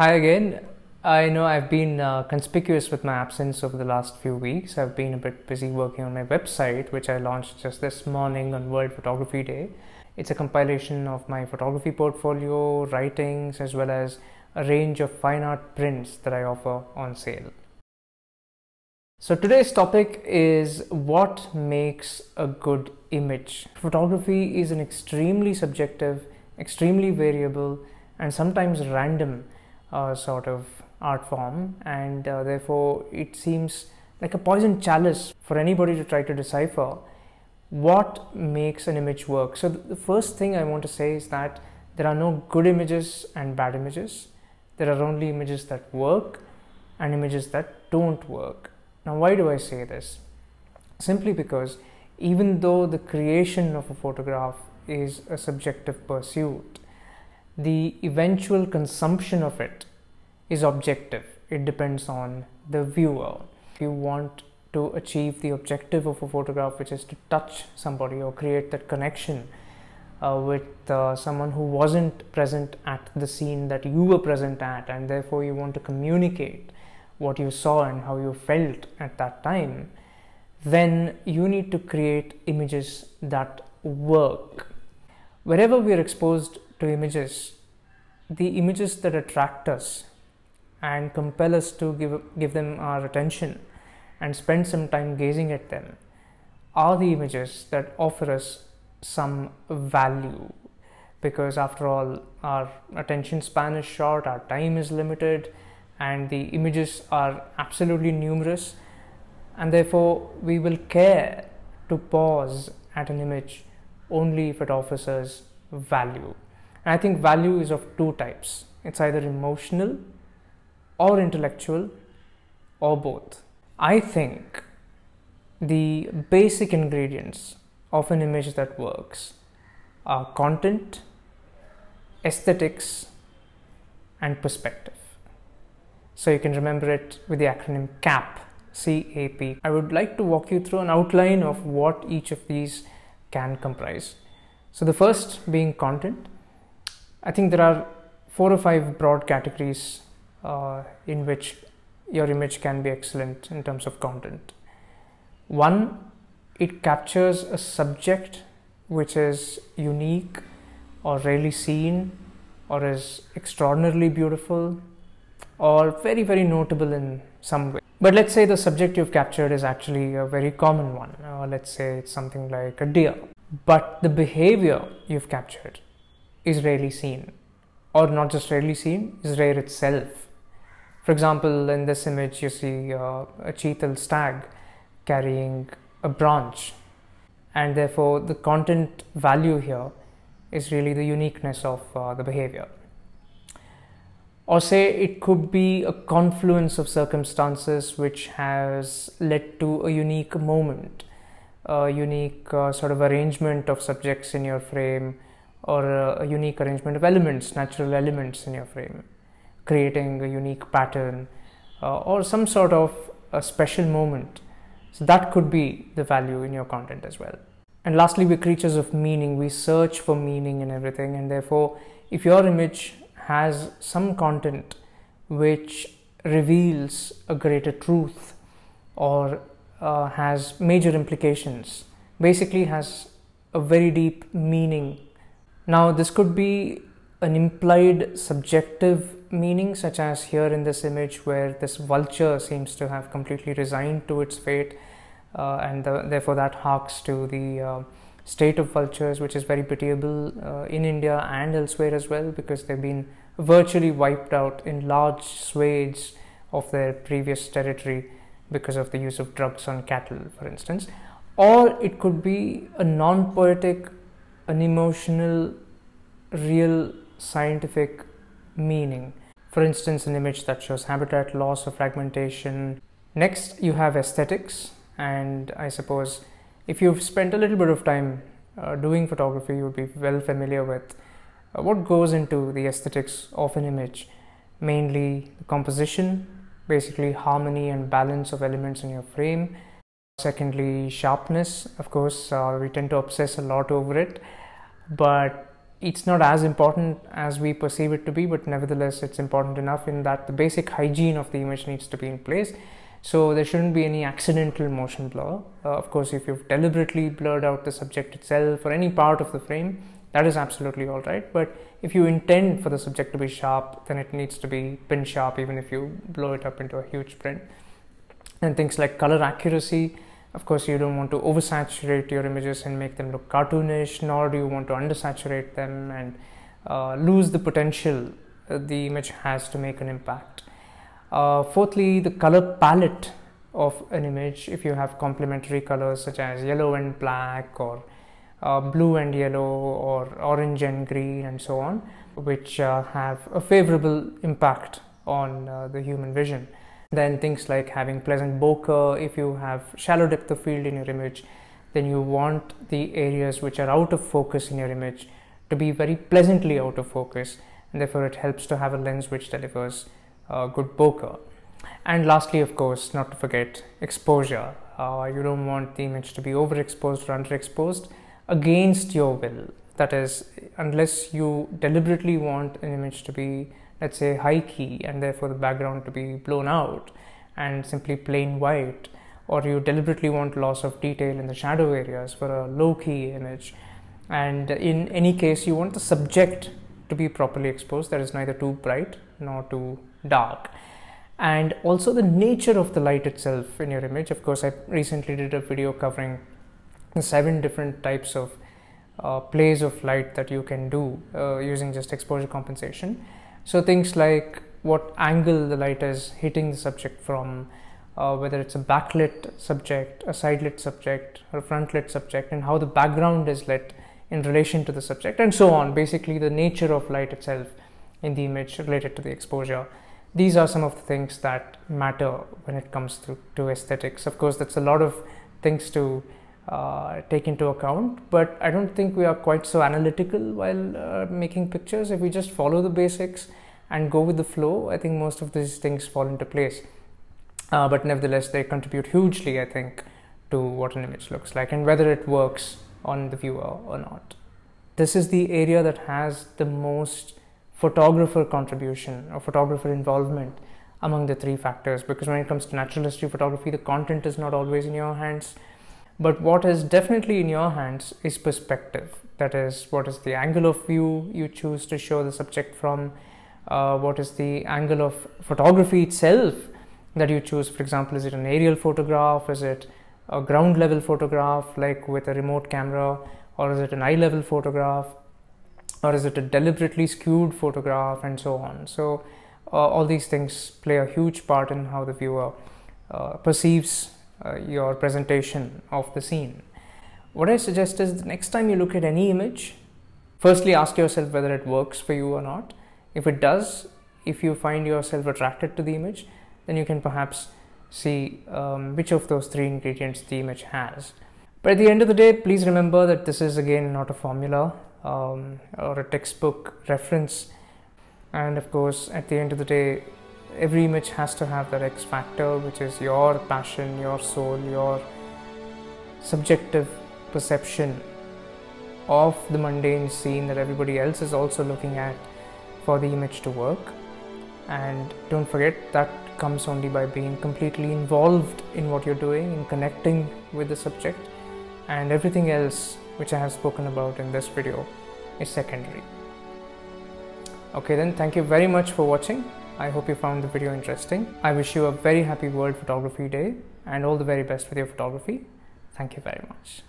Hi again. I know I've been uh, conspicuous with my absence over the last few weeks. I've been a bit busy working on my website, which I launched just this morning on World Photography Day. It's a compilation of my photography portfolio, writings, as well as a range of fine art prints that I offer on sale. So, today's topic is what makes a good image. Photography is an extremely subjective, extremely variable, and sometimes random uh, sort of art form, and uh, therefore it seems like a poison chalice for anybody to try to decipher what makes an image work. So, the first thing I want to say is that there are no good images and bad images, there are only images that work and images that don't work. Now, why do I say this? Simply because even though the creation of a photograph is a subjective pursuit, the eventual consumption of it is objective it depends on the viewer if you want to achieve the objective of a photograph which is to touch somebody or create that connection uh, with uh, someone who wasn't present at the scene that you were present at and therefore you want to communicate what you saw and how you felt at that time then you need to create images that work wherever we are exposed to images the images that attract us and compel us to give, give them our attention and spend some time gazing at them are the images that offer us some value because after all our attention span is short our time is limited and the images are absolutely numerous and therefore we will care to pause at an image only if it offers us value and i think value is of two types it's either emotional or intellectual or both. I think the basic ingredients of an image that works are content, aesthetics, and perspective. So you can remember it with the acronym CAP, C-A-P. I would like to walk you through an outline of what each of these can comprise. So the first being content. I think there are four or five broad categories uh, in which your image can be excellent in terms of content. One, it captures a subject which is unique or rarely seen or is extraordinarily beautiful or very, very notable in some way. But let's say the subject you've captured is actually a very common one. Uh, let's say it's something like a deer. But the behavior you've captured is rarely seen, or not just rarely seen, is rare itself. For example, in this image, you see uh, a cheetal stag carrying a branch, and therefore the content value here is really the uniqueness of uh, the behavior. Or say it could be a confluence of circumstances which has led to a unique moment, a unique uh, sort of arrangement of subjects in your frame, or a unique arrangement of elements, natural elements in your frame creating a unique pattern uh, or some sort of a special moment. So that could be the value in your content as well. And lastly, we're creatures of meaning. We search for meaning in everything. And therefore, if your image has some content which reveals a greater truth or uh, has major implications, basically has a very deep meaning. Now, this could be an implied subjective meaning, such as here in this image where this vulture seems to have completely resigned to its fate, uh, and the, therefore that harks to the uh, state of vultures, which is very pitiable uh, in India and elsewhere as well, because they've been virtually wiped out in large swathes of their previous territory because of the use of drugs on cattle, for instance. Or it could be a non poetic, an emotional, real scientific meaning. For instance, an image that shows habitat loss or fragmentation. Next, you have aesthetics, and I suppose if you've spent a little bit of time uh, doing photography, you would be well familiar with uh, what goes into the aesthetics of an image, mainly composition, basically harmony and balance of elements in your frame. Secondly, sharpness, of course, uh, we tend to obsess a lot over it, but it's not as important as we perceive it to be, but nevertheless, it's important enough in that the basic hygiene of the image needs to be in place. So there shouldn't be any accidental motion blur. Uh, of course, if you've deliberately blurred out the subject itself or any part of the frame, that is absolutely all right. But if you intend for the subject to be sharp, then it needs to be pin sharp, even if you blow it up into a huge print. And things like color accuracy of course, you don't want to oversaturate your images and make them look cartoonish, nor do you want to undersaturate them and uh, lose the potential the image has to make an impact. Uh, fourthly, the color palette of an image. If you have complementary colors such as yellow and black, or uh, blue and yellow, or orange and green, and so on, which uh, have a favorable impact on uh, the human vision. Then things like having pleasant bokeh, if you have shallow depth of field in your image, then you want the areas which are out of focus in your image to be very pleasantly out of focus and therefore it helps to have a lens which delivers uh, good bokeh. And lastly, of course, not to forget exposure. Uh, you don't want the image to be overexposed or underexposed against your will. That is, unless you deliberately want an image to be let's say high key and therefore the background to be blown out and simply plain white or you deliberately want loss of detail in the shadow areas for a low key image and in any case you want the subject to be properly exposed that is neither too bright nor too dark and also the nature of the light itself in your image of course i recently did a video covering seven different types of uh, plays of light that you can do uh, using just exposure compensation so things like what angle the light is hitting the subject from, uh, whether it's a backlit subject, a side lit subject, or a front lit subject, and how the background is lit in relation to the subject, and so on. Basically, the nature of light itself in the image related to the exposure. These are some of the things that matter when it comes to, to aesthetics. Of course, that's a lot of things to uh, take into account. But I don't think we are quite so analytical while uh, making pictures. If we just follow the basics and go with the flow, I think most of these things fall into place. Uh, but nevertheless, they contribute hugely, I think, to what an image looks like and whether it works on the viewer or not. This is the area that has the most photographer contribution or photographer involvement among the three factors because when it comes to natural history photography, the content is not always in your hands but what is definitely in your hands is perspective. That is, what is the angle of view you choose to show the subject from? Uh, what is the angle of photography itself that you choose? For example, is it an aerial photograph? Is it a ground level photograph, like with a remote camera? Or is it an eye level photograph? Or is it a deliberately skewed photograph? And so on. So, uh, all these things play a huge part in how the viewer uh, perceives uh, your presentation of the scene. What I suggest is the next time you look at any image, firstly ask yourself whether it works for you or not. If it does, if you find yourself attracted to the image, then you can perhaps see um, which of those three ingredients the image has. But at the end of the day, please remember that this is again not a formula um, or a textbook reference. And of course, at the end of the day, every image has to have that X factor, which is your passion, your soul, your subjective perception of the mundane scene that everybody else is also looking at for the image to work. And don't forget that comes only by being completely involved in what you're doing, in connecting with the subject, and everything else which I have spoken about in this video is secondary. Okay then, thank you very much for watching. I hope you found the video interesting. I wish you a very happy World Photography Day and all the very best with your photography. Thank you very much.